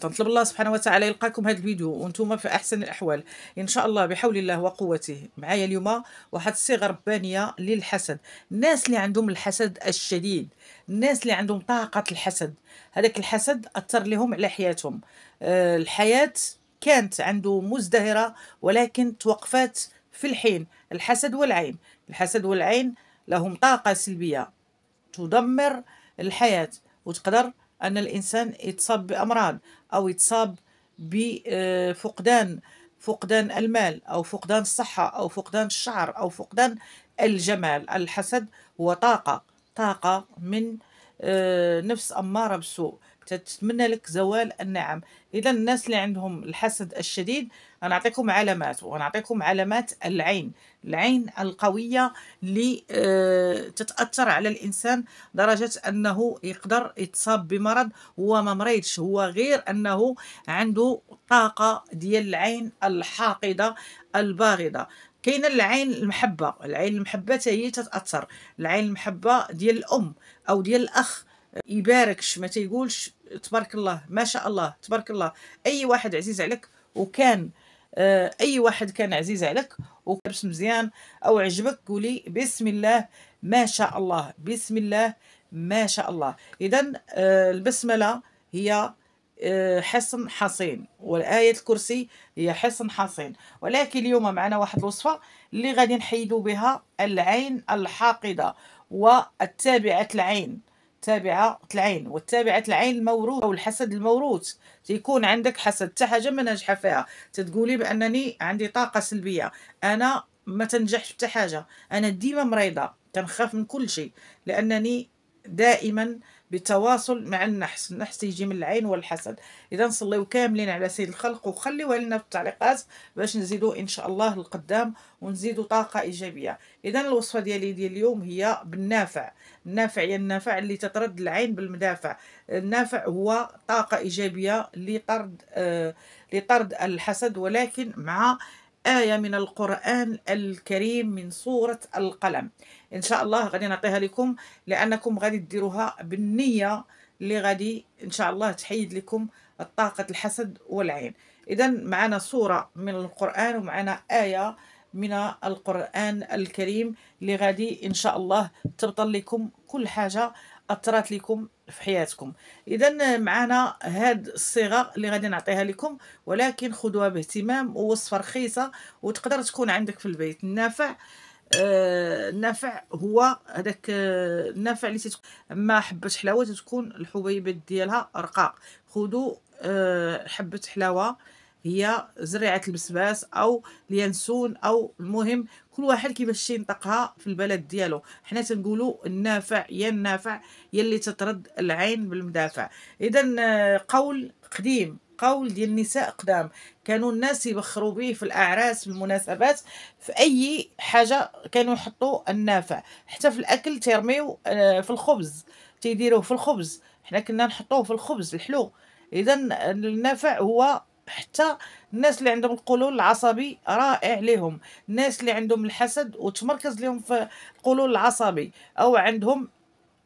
تنطلب الله سبحانه وتعالى يلقاكم هذا الفيديو وانتم في احسن الاحوال ان شاء الله بحول الله وقوته معايا اليوم واحد الصيغه ربانيه للحسد الناس اللي عندهم الحسد الشديد الناس اللي عندهم طاقه الحسد هذاك الحسد اثر لهم على حياتهم أه الحياه كانت عنده مزدهره ولكن توقفات في الحين الحسد والعين الحسد والعين لهم طاقه سلبيه تدمر الحياه وتقدر أن الإنسان يتصاب بأمراض أو يتصاب بفقدان فقدان المال أو فقدان الصحة أو فقدان الشعر أو فقدان الجمال الحسد هو طاقة طاقة من آه، نفس أمارة بالسوء تتمنى لك زوال النعم اذا الناس اللي عندهم الحسد الشديد انا اعطيكم علامات ونعطيكم علامات العين العين القويه اللي آه، تتاثر على الانسان درجه انه يقدر يتصاب بمرض هو ما مريضش هو غير انه عنده طاقه ديال العين الحاقده الباغضه كاينه العين المحبه العين المحبه هي تتاثر العين المحبه ديال الام او ديال الاخ يباركش ما تيقولش تبارك الله ما شاء الله تبارك الله اي واحد عزيز عليك وكان آه، اي واحد كان عزيز عليك وكبس مزيان او عجبك قولي بسم الله ما شاء الله بسم الله ما شاء الله اذا آه، البسمله هي آه، حصن حصين والآية الكرسي هي حصن حصين ولكن اليوم معنا واحد الوصفة اللي غادي نحيدو بها العين الحاقدة والتابعة العين تابعة العين والتابعة العين الموروث أو الحسد الموروث تيكون عندك حسد حتى حاجة ما ناجحة فيها تتقولي بأنني عندي طاقة سلبية أنا ما تنجحش حتى حاجة أنا ديما مريضة تنخاف من كل شيء لأنني دائما بتواصل مع النحس النحس يجي من العين والحسد اذا نصليو كاملين على سيد الخلق وخليوها لنا في التعليقات باش نزيدو ان شاء الله القدام ونزيدو طاقه ايجابيه اذا الوصفه ديالي ديال اليوم هي بالنافع النافع يا النافع اللي تطرد العين بالمدافع النافع هو طاقه ايجابيه لطرد آه لطرد الحسد ولكن مع آية من القرآن الكريم من سورة القلم إن شاء الله غادي نعطيها لكم لأنكم غادي ديروها بالنية اللي غادي إن شاء الله تحيد لكم الطاقة الحسد والعين إذا معنا سورة من القرآن ومعنا آية من القرآن الكريم اللي غادي إن شاء الله تبطل لكم كل حاجة اثرات لكم في حياتكم اذا معنا هاد الصيغه اللي غادي نعطيها لكم ولكن خذوها باهتمام ووصفه رخيصه وتقدر تكون عندك في البيت النافع آه النافع هو هذاك آه النافع اللي تتكون اما حبه حلاوه تتكون الحبيبات ديالها رقاق خذوا آه حبه حلاوه هي زريعه البسباس او اليانسون او المهم كل واحد كيفاش ينطقها في البلد ديالو حنا تنقولوا النافع يا النافع يا اللي تطرد العين بالمدافع اذا آه، قول قديم قول ديال النساء قدام كانوا الناس يبخروا به في الاعراس في المناسبات في اي حاجه كانوا يحطوا النافع حتى في الاكل تيرميو آه، في الخبز تيديروه في الخبز حنا كنا نحطوه في الخبز الحلو اذا آه، النافع هو حتى الناس اللي عندهم القولون العصبي رائع لهم الناس اللي عندهم الحسد وتمركز لهم في القولون العصبي او عندهم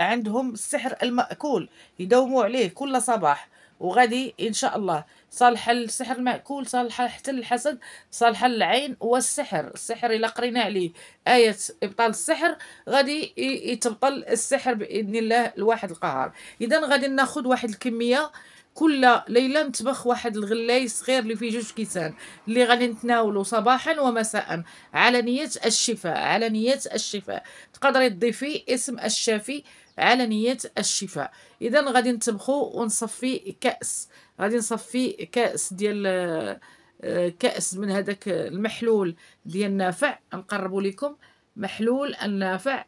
عندهم السحر المأكول يداوموا عليه كل صباح وغادي ان شاء الله صالحه للسحر المأكول صالحه حتى الحسد صالحه للعين والسحر السحر الا قرينا عليه ايه ابطال السحر غادي يتبطل السحر باذن الله الواحد القهار اذا غادي ناخذ واحد الكميه كل ليله نطبخ واحد الغلاي صغير اللي فيه جوج كيسان اللي غادي نتناولو صباحا ومساء على نيه الشفاء على نيه الشفاء تقدري تضيفي اسم الشافي على نيه الشفاء اذا غادي نطبخو ونصفي كاس غادي نصفي كاس ديال آه، كاس من هذاك المحلول ديال النافع نقربو لكم محلول النافع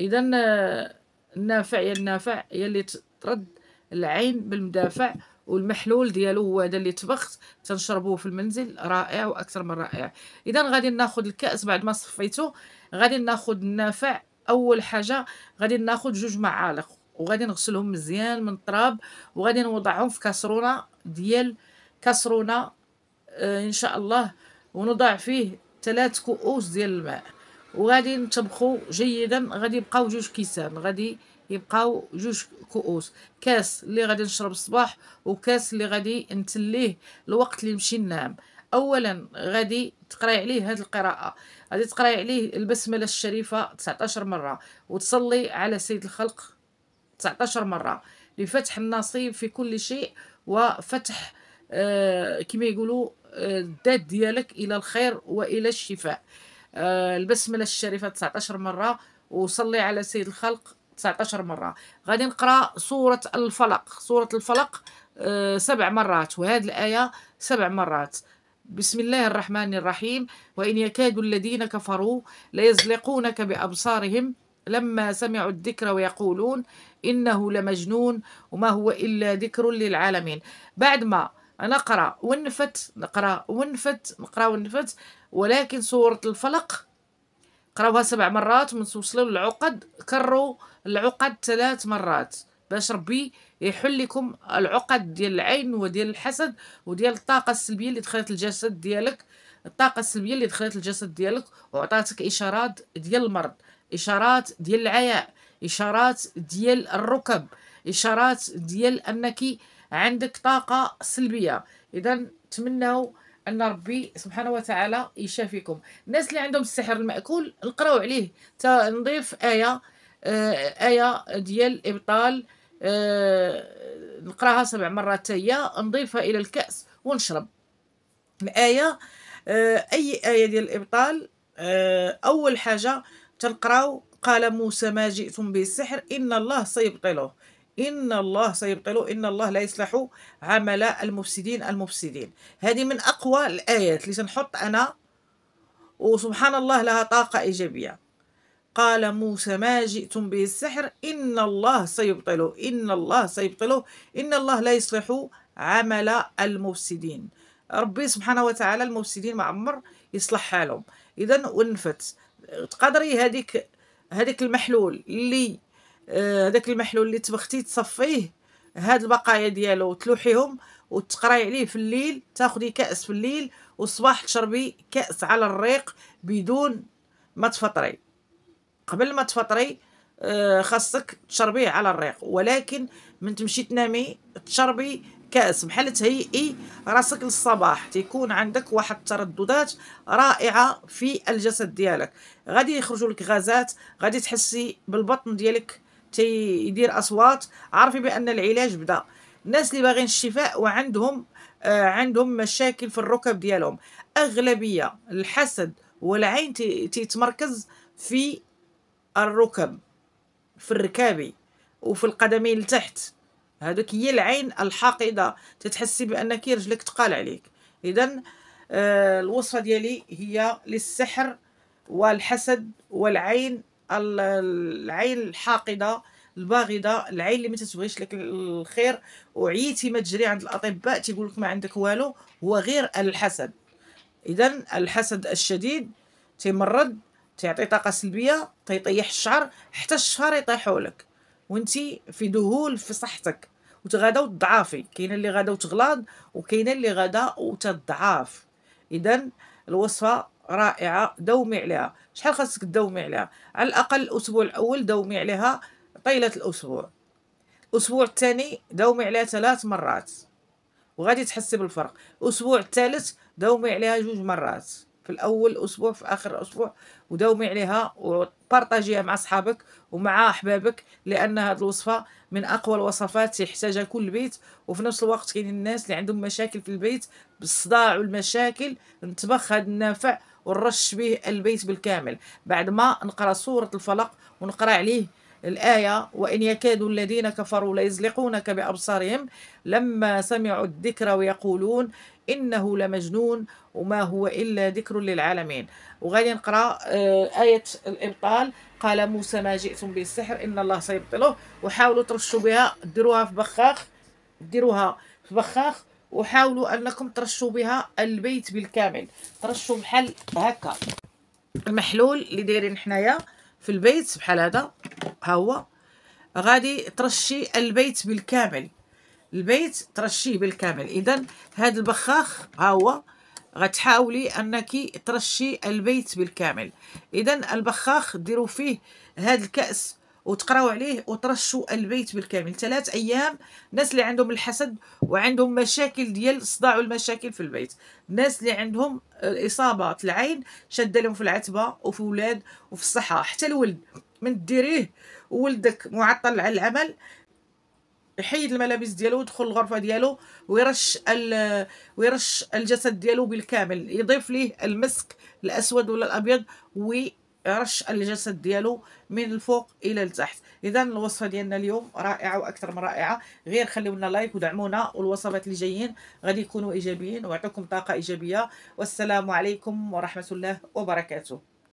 اذا آه، النافع يا النافع يا اللي ترد العين بالمدافع والمحلول ديالو هو هذا اللي طبخت تنشربوه في المنزل رائع واكثر من رائع اذا غادي ناخذ الكاس بعد ما صفيته غادي ناخذ النافع اول حاجه غادي ناخذ جوج معالق وغادي نغسلهم مزيان من التراب وغادي نوضعهم في كاسرونه ديال كاسرونه آه ان شاء الله ونضع فيه ثلاث كؤوس ديال الماء وغادي نطبخو جيدا غادي يبقاو جوج كيسان غادي يبقاو جوج كؤوس كاس اللي غادي نشرب الصباح وكاس اللي غادي نتليه الوقت اللي نمشي ننام اولا غادي تقراي عليه هذه القراءه غادي تقراي عليه البسمله الشريفه 19 مره وتصلي على سيد الخلق 19 مره لفتح النصيب في كل شيء وفتح آه كما يقولوا آه، الذات ديالك الى الخير والى الشفاء آه البسمله الشريفه 19 مره وصلي على سيد الخلق 19 مره غادي نقرا سوره الفلق سوره الفلق آه، سبع مرات وهذه الايه سبع مرات بسم الله الرحمن الرحيم وإن يكاد الذين كفروا ليزلقونك بأبصارهم لما سمعوا الذكر ويقولون إنه لمجنون وما هو إلا ذكر للعالمين بعد ما نقرأ ونفت نقرأ ونفت نقرأ ونفت ولكن سورة الفلق قراوها سبع مرات ومن توصلوا للعقد كروا العقد ثلاث مرات باش ربي يحل لكم العقد ديال العين وديال الحسد وديال الطاقة السلبية اللي دخلت الجسد ديالك الطاقة السلبية اللي دخلت الجسد ديالك وعطاتك إشارات ديال المرض إشارات ديال العياء إشارات ديال الركب إشارات ديال أنك عندك طاقة سلبية إذا تمنوا ان ربي سبحانه وتعالى يشافيكم الناس اللي عندهم السحر الماكول نقراو عليه تا نضيف ايه آه، ايه ديال ابطال آه نقراها سبع مرات هي نضيفها الى الكاس ونشرب الايه آه اي ايه ديال الابطال آه اول حاجه تنقراو قال موسى ما جئتم به السحر ان الله سيبطله إن الله سيبطله إن الله لا يصلح عمل المفسدين المفسدين هذه من أقوى الآيات اللي سنحط أنا وسبحان الله لها طاقة إيجابية قال موسى ما جئتم به السحر إن الله سيبطله إن الله سيبطله إن الله لا يصلح عمل المفسدين ربي سبحانه وتعالى المفسدين ما عمر يصلح حالهم إذا ونفت تقدري هذيك هذيك المحلول اللي آه، هذاك المحلول اللي تبختي تصفيه هاد البقايا ديالو تلوحيهم وتقراي عليه في الليل تاخدي كاس في الليل والصباح تشربي كاس على الريق بدون ما تفطري قبل ما تفطري آه، خاصك تشربيه على الريق ولكن من تمشي تنامي تشربي كاس بحال تهيئي راسك للصباح تيكون عندك واحد الترددات رائعه في الجسد ديالك غادي يخرجوا لك غازات غادي تحسي بالبطن ديالك تيدير اصوات عارفي بان العلاج بدا الناس اللي باغيين الشفاء وعندهم آه عندهم مشاكل في الركب ديالهم اغلبيه الحسد والعين تيتمركز في الركب في الركابي وفي القدمين لتحت هذوك هي العين الحاقده تتحسي بانك رجلك تقال عليك اذا آه الوصفه ديالي هي للسحر والحسد والعين العين الحاقده الباغضه العين اللي ما تتبغيش لك الخير وعيتي ما تجري عند الاطباء تيقول لك ما عندك والو هو غير الحسد اذا الحسد الشديد تيمرض تيعطي طاقه سلبيه تيطيح الشعر حتى الشعر يطيحوا لك وانت في ذهول في صحتك وتغادا وتضعافي كاينه اللي غادا وتغلاض وكاينه اللي غادا وتضعاف اذا الوصفه رائعه دومي عليها شحال خاصك تدومي عليها على الاقل الاسبوع الاول دومي عليها طيله الاسبوع الاسبوع الثاني دومي عليها ثلاث مرات وغادي تحسي بالفرق الاسبوع الثالث دومي عليها جوج مرات في الاول اسبوع في اخر اسبوع وداومي عليها وبارطاجيها مع صحابك ومع احبابك لان هذه الوصفه من اقوى الوصفات يحتاجها كل بيت وفي نفس الوقت كاين الناس اللي عندهم مشاكل في البيت بالصداع والمشاكل نطبخ هذا النافع ونرش به البيت بالكامل بعد ما نقرأ سورة الفلق ونقرأ عليه الآية وإن يكاد الذين كفروا ليزلقونك بأبصارهم لما سمعوا الذكر ويقولون إنه لمجنون وما هو إلا ذكر للعالمين وغادي نقرأ آه، آية الإبطال قال موسى ما جئتم بالسحر إن الله سيبطله وحاولوا ترشوا بها ديروها في بخاخ ديروها في بخاخ وحاولوا انكم ترشوا بها البيت بالكامل ترشوا بحال هكا المحلول اللي دايرين حنايا في البيت بحال هذا ها هو غادي ترشي البيت بالكامل البيت ترشيه بالكامل اذا هذا البخاخ ها هو غتحاولي انك ترشي البيت بالكامل اذا البخاخ ديروا فيه هذا الكاس وتقراو عليه وترشوا البيت بالكامل ثلاث ايام الناس اللي عندهم الحسد وعندهم مشاكل ديال الصداع والمشاكل في البيت الناس اللي عندهم اصابات العين شاده لهم في العتبه وفي ولاد وفي الصحه حتى الولد من ديريه ولدك معطل على العمل يحيد الملابس ديالو ويدخل الغرفه ديالو ويرش ويرش الجسد ديالو بالكامل يضيف ليه المسك الاسود ولا الابيض وي رش الجسد ديالو من الفوق الى التحت اذا الوصفه ديالنا اليوم رائعه واكثر من رائعه غير خليو لنا لايك ودعمونا والوصفات اللي جايين غادي يكونوا ايجابيين ويعطيكم طاقه ايجابيه والسلام عليكم ورحمه الله وبركاته